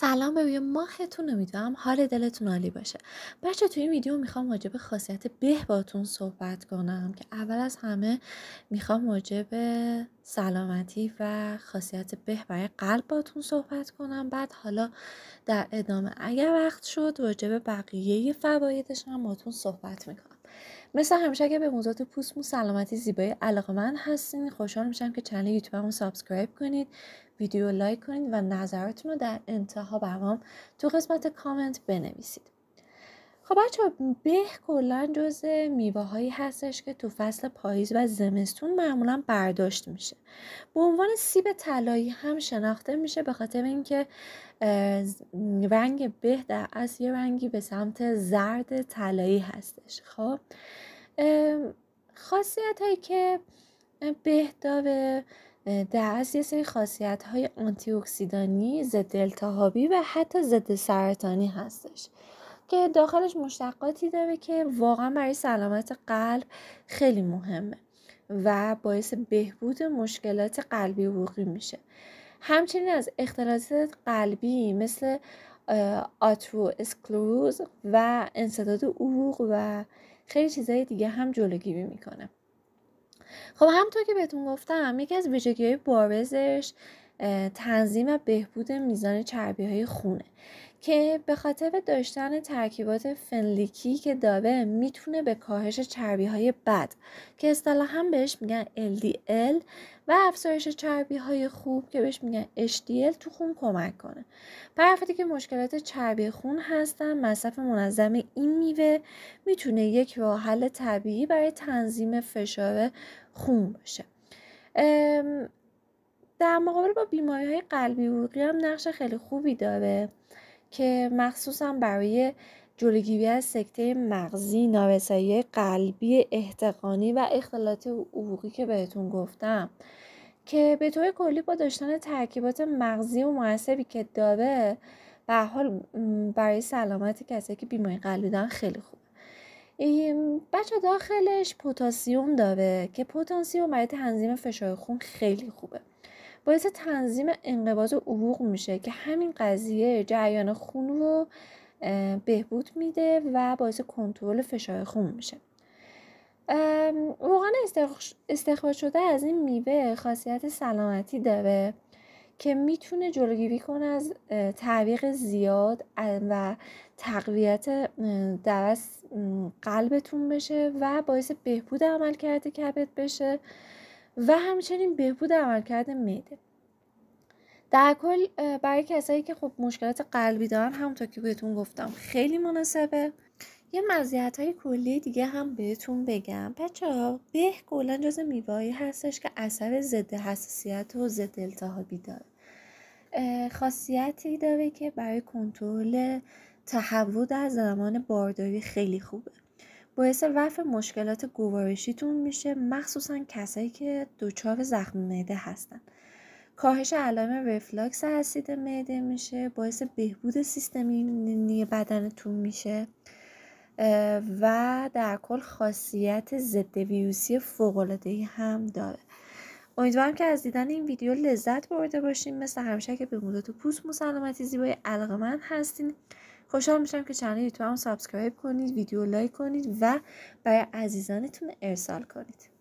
سلام به ماهتون ماهتون امیدوارم حال دلتون عالی باشه بچه تو این ویدیو میخوام واجب خاصیت به باتون صحبت کنم که اول از همه میخوام واجب سلامتی و خاصیت به برای قلب باتون صحبت کنم بعد حالا در ادامه اگر وقت شد واجب بقیه فوایدش هم باتون صحبت میکنم مثل همیشه اگه به موضوعات پوستمون سلامتی زیبایی علاقه من هستین خوشحال میشم که چنل رو سابسکرایب کنید ویدیو لایک کنید و نظراتون رو در انتها برام تو قسمت کامنت بنویسید خب بچه به کلا جز میوه هستش که تو فصل پاییز و زمستون معمولا برداشت میشه به عنوان سیب طلایی هم شناخته میشه به خاطر اینکه رنگ به در اصل یه رنگی به سمت زرد طلایی هستش خب خاصیت هایی که به داره در از یه سری خاصیت های آنتی اکسیدانی ضد التهابی و حتی ضد سرطانی هستش که داخلش مشتقاتی داره که واقعا برای سلامت قلب خیلی مهمه و باعث بهبود مشکلات قلبی عروقی میشه همچنین از اختلالات قلبی مثل آترو اسکلوز و انسداد عروق و خیلی چیزهای دیگه هم جلوگیری میکنه خب همطور که بهتون گفتم یکی از ویژگی های بارزش تنظیم و بهبود میزان چربی های خونه که به خاطر داشتن ترکیبات فنلیکی که داره میتونه به کاهش چربی های بد که اصطلاحا بهش میگن LDL و افزایش چربی های خوب که بهش میگن HDL تو خون کمک کنه برای که مشکلات چربی خون هستن مصرف منظم این میوه میتونه یک راه حل طبیعی برای تنظیم فشار خون باشه در مقابل با بیماری های قلبی عروقی هم نقش خیلی خوبی داره که مخصوصا برای جلوگیری از سکته مغزی نارسایی قلبی احتقانی و اختلالات عروقی که بهتون گفتم که به طور کلی با داشتن ترکیبات مغزی و معصبی که داره به حال برای سلامت کسی که بیماری قلبی دارن خیلی خوب بچه داخلش پوتاسیوم داره که پوتاسیوم برای تنظیم فشار خون خیلی خوبه باعث تنظیم انقباض عروق میشه که همین قضیه جریان خون رو بهبود میده و باعث کنترل فشار خون میشه روغن استخراج شده از این میوه خاصیت سلامتی داره که میتونه جلوگیری کنه از تعویق زیاد و تقویت درست قلبتون بشه و باعث بهبود عملکرد کبد بشه و همچنین بهبود عملکرد معده در کل برای کسایی که خب مشکلات قلبی دارن همونطور که بهتون گفتم خیلی مناسبه یه مزیت های کلی دیگه هم بهتون بگم بچه ها به کلا جز میوایی هستش که اثر ضد حساسیت و ضد التهابی داره خاصیتی داره که برای کنترل تهوع در زمان بارداری خیلی خوبه باعث رفع مشکلات گوارشیتون میشه مخصوصا کسایی که دچار زخم معده هستن کاهش علائم رفلاکس اسید معده میشه باعث بهبود سیستمی بدنتون میشه و در کل خاصیت ضد ویروسی فوق‌العاده‌ای هم داره امیدوارم که از دیدن این ویدیو لذت برده باشین مثل همیشه که به مدت پوست مسلمتی زیبای علاقه من هستین خوشحال میشم که چنل هم سابسکرایب کنید ویدیو لایک کنید و برای عزیزانتون ارسال کنید